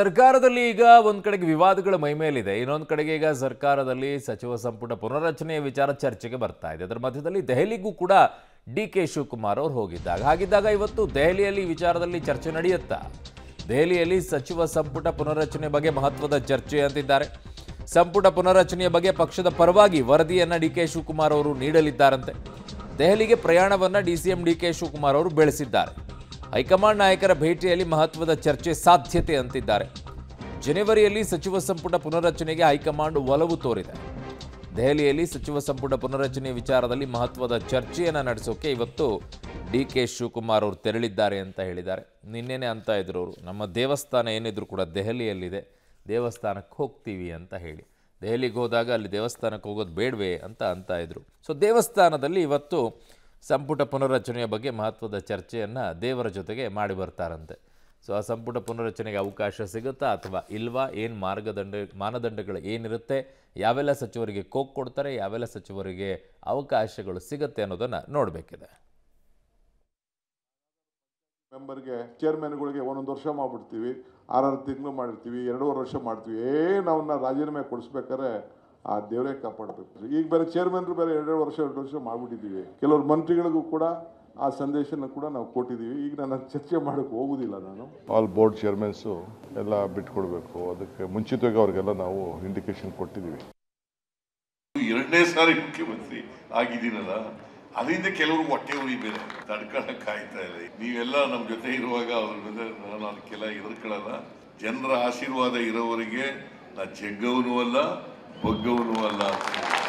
ಸರ್ಕಾರದಲ್ಲಿ ಈಗ ಒಂದು ಕಡೆಗೆ ವಿವಾದಗಳ ಮೈಮೇಲಿದೆ ಇನ್ನೊಂದು ಕಡೆಗೆ ಈಗ ಸರ್ಕಾರದಲ್ಲಿ ಸಚಿವ ಸಂಪುಟ ಪುನರಚನೆಯ ವಿಚಾರ ಚರ್ಚೆಗೆ ಬರ್ತಾ ಇದೆ ಅದರ ಮಧ್ಯದಲ್ಲಿ ದೆಹಲಿಗೂ ಕೂಡ ಡಿ ಕೆ ಶಿವಕುಮಾರ್ ಅವರು ಹೋಗಿದ್ದಾಗ ಹಾಗಿದ್ದಾಗ ಇವತ್ತು ದೆಹಲಿಯಲ್ಲಿ ವಿಚಾರದಲ್ಲಿ ಚರ್ಚೆ ನಡೆಯುತ್ತಾ ದೆಹಲಿಯಲ್ಲಿ ಸಚಿವ ಸಂಪುಟ ಪುನರ್ರಚನೆ ಬಗ್ಗೆ ಮಹತ್ವದ ಚರ್ಚೆ ಅಂತಿದ್ದಾರೆ ಸಂಪುಟ ಪುನರ್ರಚನೆಯ ಬಗ್ಗೆ ಪಕ್ಷದ ಪರವಾಗಿ ವರದಿಯನ್ನು ಡಿ ಕೆ ಶಿವಕುಮಾರ್ ಅವರು ನೀಡಲಿದ್ದಾರಂತೆ ದೆಹಲಿಗೆ ಪ್ರಯಾಣವನ್ನು D C D K Shivakumar ಅವರು ಬೆಳೆಸಿದ್ದಾರೆ ಹೈಕಮಾಂಡ್ ನಾಯಕರ ಭೇಟಿಯಲ್ಲಿ ಮಹತ್ವದ ಚರ್ಚೆ ಸಾಧ್ಯತೆ ಅಂತಿದ್ದಾರೆ ಜನವರಿಯಲ್ಲಿ ಸಚಿವ ಸಂಪುಟ ಪುನರ್ರಚನೆಗೆ ಹೈಕಮಾಂಡ್ ಒಲವು ತೋರಿದೆ ದೆಹಲಿಯಲ್ಲಿ ಸಚಿವ ಸಂಪುಟ ಪುನರ್ರಚನೆ ವಿಚಾರದಲ್ಲಿ ಮಹತ್ವದ ಚರ್ಚೆಯನ್ನು ನಡೆಸೋಕೆ ಇವತ್ತು ಡಿ ಕೆ ಶಿವಕುಮಾರ್ ಅವರು ತೆರಳಿದ್ದಾರೆ ಅಂತ ಹೇಳಿದ್ದಾರೆ ನಿನ್ನೆನೆ ಅಂತ ಇದ್ರು ಅವರು ನಮ್ಮ ದೇವಸ್ಥಾನ ಏನಿದ್ರು ಕೂಡ ದೆಹಲಿಯಲ್ಲಿದೆ ದೇವಸ್ಥಾನಕ್ಕೆ ಹೋಗ್ತೀವಿ ಅಂತ ಹೇಳಿ ದೆಹಲಿಗೆ ಹೋದಾಗ ಅಲ್ಲಿ ದೇವಸ್ಥಾನಕ್ಕೆ ಹೋಗೋದು ಬೇಡವೇ ಅಂತ ಅಂತ ಇದ್ರು ಸೊ ದೇವಸ್ಥಾನದಲ್ಲಿ ಇವತ್ತು ಸಂಪುಟ ಪುನರ್ರಚನೆಯ ಬಗ್ಗೆ ಮಹತ್ವದ ಚರ್ಚೆಯನ್ನು ದೇವರ ಜೊತೆಗೆ ಮಾಡಿ ಬರ್ತಾರಂತೆ ಸೊ ಆ ಸಂಪುಟ ಪುನರ್ರಚನೆಗೆ ಅವಕಾಶ ಸಿಗುತ್ತಾ ಅಥವಾ ಇಲ್ವಾ ಏನು ಮಾರ್ಗದಂಡ ಮಾನದಂಡಗಳು ಏನಿರುತ್ತೆ ಯಾವೆಲ್ಲ ಸಚಿವರಿಗೆ ಕೋಕ್ ಕೊಡ್ತಾರೆ ಯಾವೆಲ್ಲ ಸಚಿವರಿಗೆ ಅವಕಾಶಗಳು ಸಿಗುತ್ತೆ ಅನ್ನೋದನ್ನು ನೋಡಬೇಕಿದೆ ಮೆಂಬರ್ಗೆ ಚೇರ್ಮನ್ಗಳಿಗೆ ಒಂದೊಂದು ವರ್ಷ ಮಾಡಿಬಿಡ್ತೀವಿ ಆರಾರು ತಿಂಗಳು ಮಾಡಿರ್ತೀವಿ ಎರಡೂವರೆ ವರ್ಷ ಮಾಡ್ತೀವಿ ಏನು ಅವನ್ನ ರಾಜೀನಾಮೆ ಕೊಡಿಸ್ಬೇಕಾದ್ರೆ ಆ ದೇವರೇ ಕಾಪಾಡಬೇಕು ಈಗ ಬೇರೆ ಚೇರ್ಮನ್ರು ಬೇರೆ ಎರಡೆರಡು ವರ್ಷ ಎರಡು ವರ್ಷ ಮಾಡಿಬಿಟ್ಟಿದ್ದೀವಿ ಕೆಲವರು ಮಂತ್ರಿಗಳಿಗೂ ಕೂಡ ಆ ಸಂದೇಶನ ಕೂಡ ನಾವು ಕೊಟ್ಟಿದ್ದೀವಿ ಈಗ ನಾನು ಚರ್ಚೆ ಮಾಡೋಕ್ಕೆ ಹೋಗುದಿಲ್ಲ ನಾನು ಆಲ್ ಬೋರ್ಡ್ ಚೇರ್ಮನ್ಸು ಎಲ್ಲ ಬಿಟ್ಕೊಡ್ಬೇಕು ಅದಕ್ಕೆ ಮುಂಚಿತವಾಗಿ ಅವ್ರಿಗೆಲ್ಲ ನಾವು ಇಂಡಿಕೇಶನ್ ಕೊಟ್ಟಿದ್ದೀವಿ ಎರಡನೇ ಸಾರಿ ಮುಖ್ಯಮಂತ್ರಿ ಆಗಿದ್ದೀನಲ್ಲ ಅದರಿಂದ ಕೆಲವರು ಹೊಟ್ಟೆ ಉರಿ ಬೇರೆ ಕಾಯ್ತಾ ಇದೆ ನೀವೆಲ್ಲ ನಮ್ಮ ಜೊತೆ ಇರುವಾಗ ಅವ್ರ ಮೇಲೆ ನಾನು ಕೆಲ ಎದುರ್ಕೊಳ್ಳಲ್ಲ ಜನರ ಆಶೀರ್ವಾದ ಇರೋವರಿಗೆ ನಾ ಜಗ್ಗವನು ಅಲ್ಲ We're go to